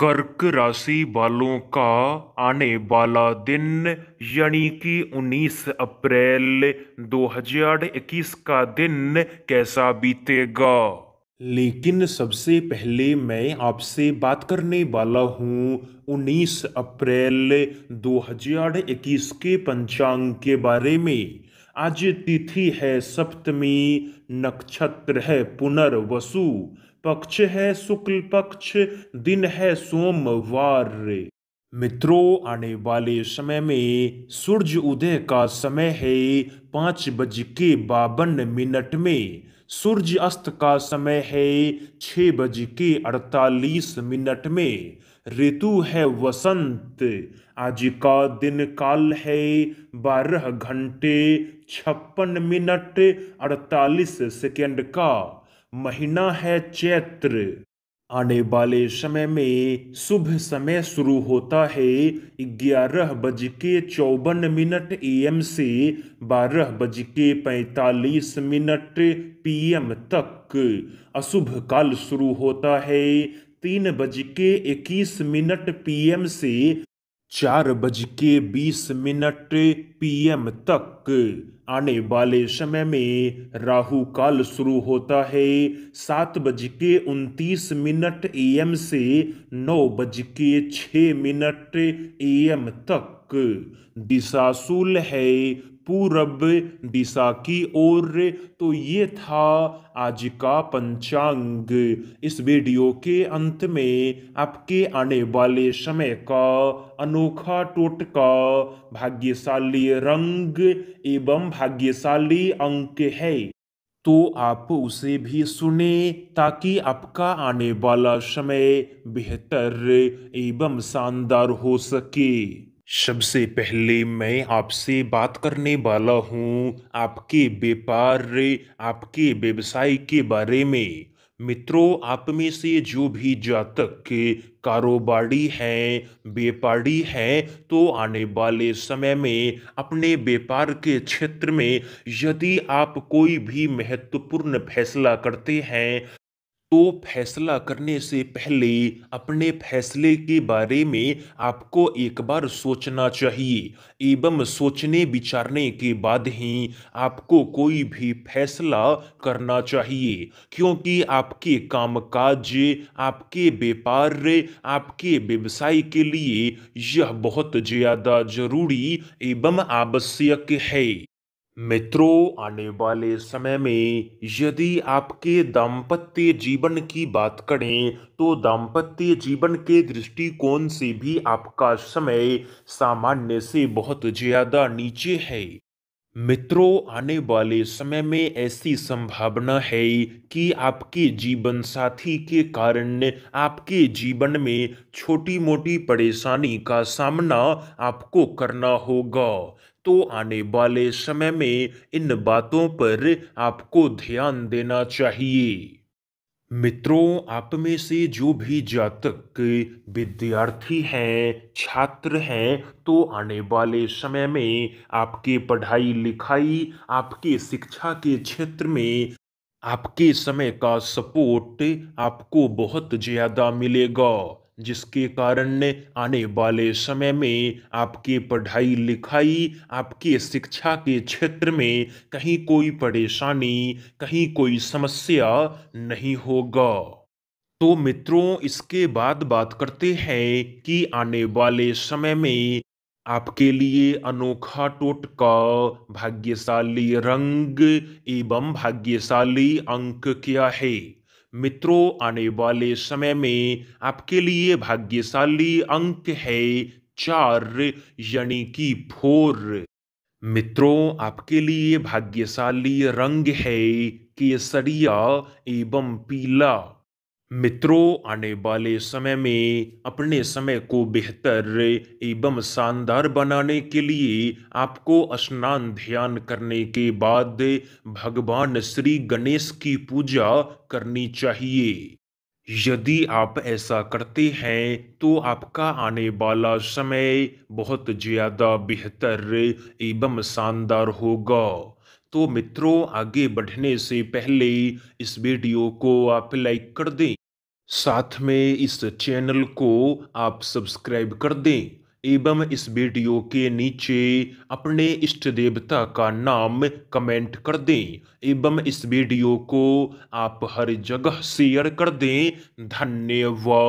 कर्क राशि वालों का आने वाला दिन यानी कि 19 अप्रैल 2021 का दिन कैसा बीतेगा लेकिन सबसे पहले मैं आपसे बात करने वाला हूँ 19 अप्रैल 2021 के पंचांग के बारे में आज तिथि है सप्तमी नक्षत्र है पुनर्वसु पक्ष है शुक्ल पक्ष दिन है सोमवार मित्रों आने वाले समय में सूर्य उदय का समय है पाँच बज के बावन मिनट में सूर्य अस्त का समय है छः बज के अड़तालीस मिनट में ऋतु है वसंत आज का दिन काल है बारह घंटे छप्पन मिनट अड़तालीस सेकेंड का महीना है चैत्र आने वाले समय में शुभ समय शुरू होता है ग्यारह बज के चौवन मिनट एम से बारह बज के पैंतालीस मिनट पीएम तक अशुभ काल शुरू होता है तीन बज के इक्कीस मिनट पीएम से चार बज के बीस मिनट पीएम तक आने वाले समय में राहु काल शुरू होता है सात बज के उनतीस मिनट एम से नौ बज के छ मिनट एम तक दिशाशूल है पूरब दिशा की ओर तो ये था आज का पंचांग इस वीडियो के अंत में आपके आने वाले समय का अनोखा टोटका भाग्यशाली रंग एवं भाग्यशाली अंक है तो आप उसे भी सुने ताकि आपका आने वाला समय बेहतर एवं शानदार हो सके सबसे पहले मैं आपसे बात करने वाला हूँ आपके व्यापार आपके व्यवसाय के बारे में मित्रों आप में से जो भी जातक के कारोबारी हैं व्यापारी हैं तो आने वाले समय में अपने व्यापार के क्षेत्र में यदि आप कोई भी महत्वपूर्ण फैसला करते हैं तो फैसला करने से पहले अपने फैसले के बारे में आपको एक बार सोचना चाहिए एवं सोचने विचारने के बाद ही आपको कोई भी फैसला करना चाहिए क्योंकि आपके कामकाज आपके व्यापार आपके व्यवसाय के लिए यह बहुत ज़्यादा जरूरी एवं आवश्यक है मित्रों आने वाले समय में यदि आपके दाम्पत्य जीवन की बात करें तो दाम्पत्य जीवन के दृष्टिकोण से भी आपका समय सामान्य से बहुत ज़्यादा नीचे है मित्रों आने वाले समय में ऐसी संभावना है कि आपके जीवन साथी के कारण आपके जीवन में छोटी मोटी परेशानी का सामना आपको करना होगा तो आने वाले समय में इन बातों पर आपको ध्यान देना चाहिए मित्रों आप में से जो भी जातक विद्यार्थी हैं छात्र हैं तो आने वाले समय में आपके पढ़ाई लिखाई आपके शिक्षा के क्षेत्र में आपके समय का सपोर्ट आपको बहुत ज़्यादा मिलेगा जिसके कारण आने वाले समय में आपकी पढ़ाई लिखाई आपकी शिक्षा के क्षेत्र में कहीं कोई परेशानी कहीं कोई समस्या नहीं होगा तो मित्रों इसके बाद बात करते हैं कि आने वाले समय में आपके लिए अनोखा टोटका भाग्यशाली रंग एवं भाग्यशाली अंक क्या है मित्रों आने वाले समय में आपके लिए भाग्यशाली अंक है चार यानी कि फोर मित्रों आपके लिए भाग्यशाली रंग है केसरिया एवं पीला मित्रों आने वाले समय में अपने समय को बेहतर एवं शानदार बनाने के लिए आपको स्नान ध्यान करने के बाद भगवान श्री गणेश की पूजा करनी चाहिए यदि आप ऐसा करते हैं तो आपका आने वाला समय बहुत ज़्यादा बेहतर एवं शानदार होगा तो मित्रों आगे बढ़ने से पहले इस वीडियो को आप लाइक कर दें साथ में इस चैनल को आप सब्सक्राइब कर दें एवं इस वीडियो के नीचे अपने इष्ट देवता का नाम कमेंट कर दें एवं इस वीडियो को आप हर जगह शेयर कर दें धन्यवाद